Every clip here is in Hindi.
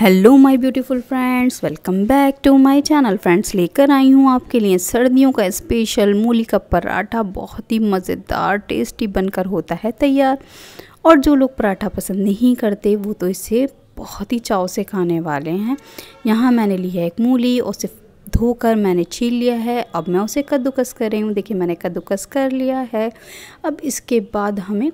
hello my beautiful friends welcome back to my channel friends लेकर आई हूँ आपके लिए सर्दियों का स्पेशल मूली का पराठा बहुत ही मज़ेदार टेस्टी बनकर होता है तैयार और जो लोग पराठा पसंद नहीं करते वो तो इसे बहुत ही चाव से खाने वाले हैं यहाँ मैंने लिया एक मूली और सिर्फ धोकर मैंने छील लिया है अब मैं उसे कद्दूकस कर रही हूँ देखिए मैंने कद्दूकस कर लिया है अब इसके बाद हमें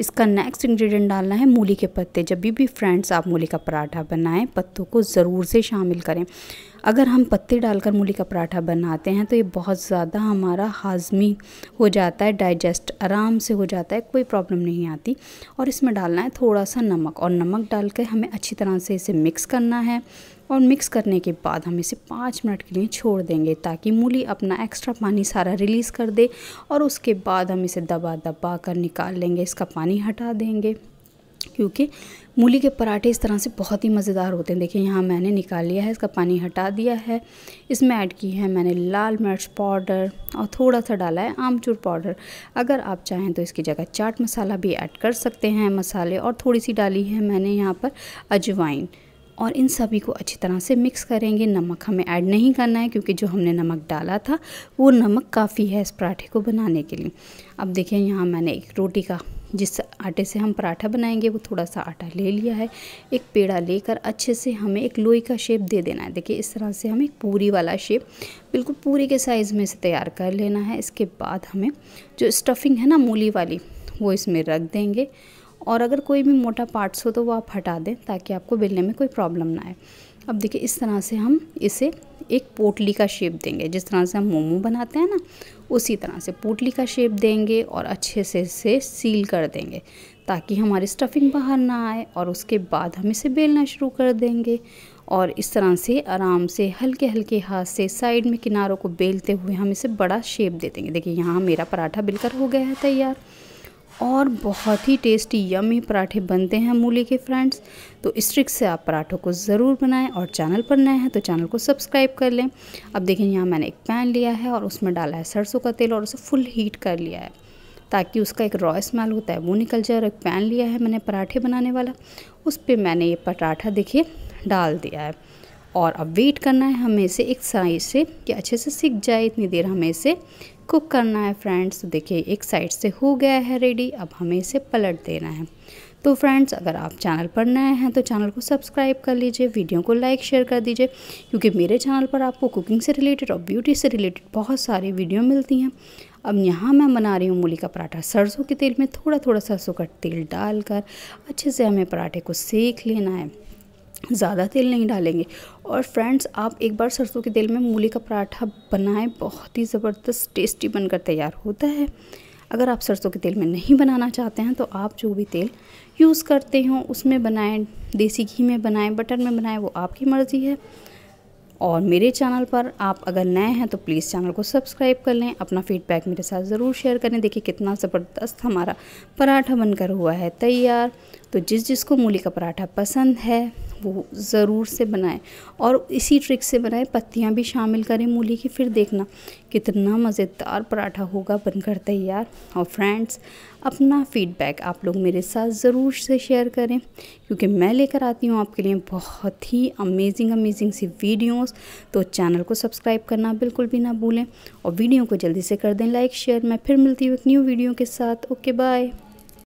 इसका नेक्स्ट इंग्रेडिएंट डालना है मूली के पत्ते जब भी भी फ्रेंड्स आप मूली का पराठा बनाएं पत्तों को ज़रूर से शामिल करें अगर हम पत्ते डालकर मूली का पराठा बनाते हैं तो ये बहुत ज़्यादा हमारा हाजमी हो जाता है डाइजेस्ट आराम से हो जाता है कोई प्रॉब्लम नहीं आती और इसमें डालना है थोड़ा सा नमक और नमक डाल कर हमें अच्छी तरह से इसे मिक्स करना है और मिक्स करने के बाद हम इसे पाँच मिनट के लिए छोड़ देंगे ताकि मूली अपना एक्स्ट्रा पानी सारा रिलीज़ कर दे और उसके बाद हम इसे दबा दबा कर निकाल लेंगे इसका पानी हटा देंगे क्योंकि मूली के पराठे इस तरह से बहुत ही मज़ेदार होते हैं देखिए यहाँ मैंने निकाल लिया है इसका पानी हटा दिया है इसमें ऐड की है मैंने लाल मिर्च पाउडर और थोड़ा सा डाला है आमचूर पाउडर अगर आप चाहें तो इसकी जगह चाट मसाला भी ऐड कर सकते हैं मसाले और थोड़ी सी डाली है मैंने यहाँ पर अजवाइन और इन सभी को अच्छी तरह से मिक्स करेंगे नमक हमें ऐड नहीं करना है क्योंकि जो हमने नमक डाला था वो नमक काफ़ी है इस पराठे को बनाने के लिए अब देखिए यहाँ मैंने एक रोटी का जिस आटे से हम पराठा बनाएंगे वो थोड़ा सा आटा ले लिया है एक पेड़ा लेकर अच्छे से हमें एक लोई का शेप दे देना है देखिए इस तरह से हमें पूरी वाला शेप बिल्कुल पूरी के साइज़ में से तैयार कर लेना है इसके बाद हमें जो स्टफिंग है ना मूली वाली वो इसमें रख देंगे और अगर कोई भी मोटा पार्ट्स हो तो वो आप हटा दें ताकि आपको बेलने में कोई प्रॉब्लम ना आए अब देखिए इस तरह से हम इसे एक पोटली का शेप देंगे जिस तरह से हम मोमो बनाते हैं ना उसी तरह से पोटली का शेप देंगे और अच्छे से इसे सील कर देंगे ताकि हमारी स्टफिंग बाहर ना आए और उसके बाद हम इसे बेलना शुरू कर देंगे और इस तरह से आराम से हल्के हल्के हाथ से साइड में किनारों को बेलते हुए हम इसे बड़ा शेप दे देंगे देखिए यहाँ मेरा पराठा बिलकर हो गया है तैयार और बहुत ही टेस्टी यमी पराठे बनते हैं मूली के फ्रेंड्स तो इस ट्रिक से आप पराठों को ज़रूर बनाएं और चैनल पर नए हैं तो चैनल को सब्सक्राइब कर लें अब देखें यहाँ मैंने एक पैन लिया है और उसमें डाला है सरसों का तेल और उसे फुल हीट कर लिया है ताकि उसका एक रॉ स्मेल होता है वो निकल जाए और एक पैन लिया है मैंने पराठे बनाने वाला उस पर मैंने ये पराठा देखिए डाल दिया है और अब वेट करना है हमें इसे एक साइज से कि अच्छे से सीख जाए इतनी देर हमें इसे कुक करना है फ्रेंड्स तो देखिए एक साइड से हो गया है रेडी अब हमें इसे पलट देना है तो फ्रेंड्स अगर आप चैनल पर नए हैं तो चैनल को सब्सक्राइब कर लीजिए वीडियो को लाइक शेयर कर दीजिए क्योंकि मेरे चैनल पर आपको कुकिंग से रिलेटेड और ब्यूटी से रिलेटेड बहुत सारी वीडियो मिलती हैं अब यहाँ मैं बना रही हूँ मूली का पराठा सरसों के तेल में थोड़ा थोड़ा सरसों का तेल डालकर अच्छे से हमें पराठे को सेक लेना है ज़्यादा तेल नहीं डालेंगे और फ्रेंड्स आप एक बार सरसों के तेल में मूली का पराठा बनाएं बहुत ही ज़बरदस्त टेस्टी बनकर तैयार होता है अगर आप सरसों के तेल में नहीं बनाना चाहते हैं तो आप जो भी तेल यूज़ करते हो उसमें बनाएं देसी घी में बनाएं बटर में बनाएं वो आपकी मर्ज़ी है और मेरे चैनल पर आप अगर नए हैं तो प्लीज़ चैनल को सब्सक्राइब कर लें अपना फीडबैक मेरे साथ ज़रूर शेयर करें देखिए कितना ज़बरदस्त हमारा पराठा बनकर हुआ है तैयार तो जिस जिसको मूली का पराठा पसंद है वो ज़रूर से बनाएं और इसी ट्रिक से बनाएं पत्तियां भी शामिल करें मूली की फिर देखना कितना मज़ेदार पराठा होगा बनकर तैयार और फ्रेंड्स अपना फीडबैक आप लोग मेरे साथ ज़रूर से शेयर करें क्योंकि मैं लेकर आती हूँ आपके लिए बहुत ही अमेजिंग अमेजिंग सी वीडियोस तो चैनल को सब्सक्राइब करना बिल्कुल भी ना भूलें और वीडियो को जल्दी से कर दें लाइक शेयर मैं फिर मिलती हूँ एक न्यू वीडियो के साथ ओके बाय